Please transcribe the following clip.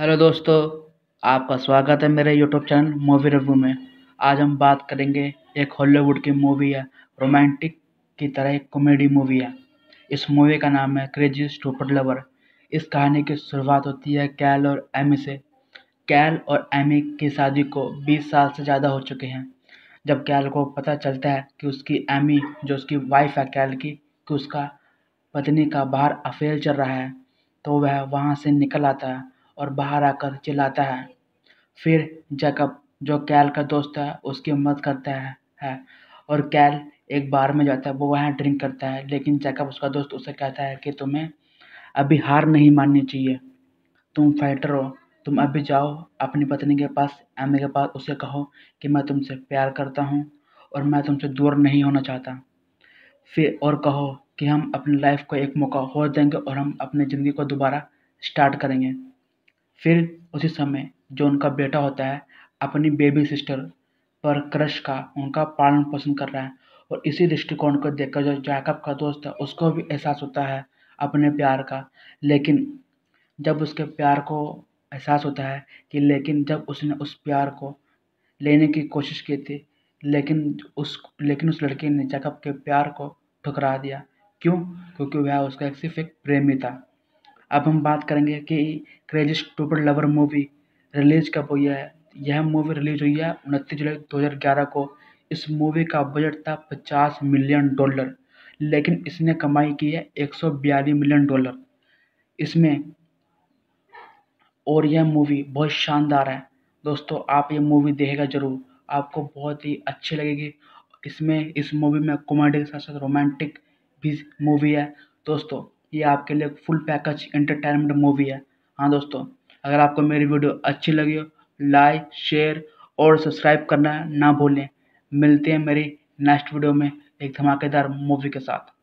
hello दोस्तों आपका स्वागत है मेरे यूट्यूब चैनल मूवी रिव्यू में आज हम बात करेंगे एक हॉलीवुड की मूवी है रोमांटिक की तरह एक कॉमेडी मूवी है इस मूवी का नाम है क्रेजी स्टूपड लवर इस कहानी की शुरुआत होती है कैल और एमी से कैल और एमी की शादी को 20 साल से ज़्यादा हो चुके हैं जब कैल को पता चलता है कि उसकी एमी जो उसकी वाइफ है कैल की कि उसका पत्नी का बाहर अफेयर चल रहा है तो वह वहाँ से निकल आता है और बाहर आकर चिल्लाता है फिर जैकब जो कैल का दोस्त है उसकी मदद करता है, है और कैल एक बार में जाता है वो वहाँ ड्रिंक करता है लेकिन जैकब उसका दोस्त उसे कहता है कि तुम्हें अभी हार नहीं माननी चाहिए तुम फाइटर हो तुम अभी जाओ अपनी पत्नी के पास एम के पास उसे कहो कि मैं तुमसे प्यार करता हूँ और मैं तुमसे दूर नहीं होना चाहता फिर और कहो कि हम अपनी लाइफ को एक मौका हो देंगे और हम अपनी ज़िंदगी को दोबारा स्टार्ट करेंगे फिर उसी समय जो उनका बेटा होता है अपनी बेबी सिस्टर पर क्रश का उनका पालन पोषण कर रहा है और इसी दृष्टिकोण को देखकर जो जैकब का दोस्त है उसको भी एहसास होता है अपने प्यार का लेकिन जब उसके प्यार को एहसास होता है कि लेकिन जब उसने उस प्यार को लेने की कोशिश की थी लेकिन उस लेकिन उस लड़की ने जैकब के प्यार को ठुकरा दिया क्यों क्योंकि वह उसका एक सिर्फ एक प्रेमी था अब हम बात करेंगे कि crazy stupid lover movie release कब हुई है यह मूवी रिलीज़ हुई है उनतीस जुलाई दो हज़ार ग्यारह को इस मूवी का बजट था पचास मिलियन डॉलर लेकिन इसने कमाई की है एक सौ बयालीस मिलियन डॉलर इसमें और यह मूवी बहुत शानदार है दोस्तों आप ये मूवी देखेगा ज़रूर आपको बहुत ही अच्छी लगेगी इसमें इस मूवी में कॉमेडी के साथ साथ रोमांटिक भी मूवी है दोस्तों ये आपके लिए फुल पैकेज इंटरटेनमेंट मूवी है हाँ दोस्तों अगर आपको मेरी वीडियो अच्छी लगी हो लाइक शेयर और सब्सक्राइब करना ना भूलें मिलते हैं मेरी नेक्स्ट वीडियो में एक धमाकेदार मूवी के साथ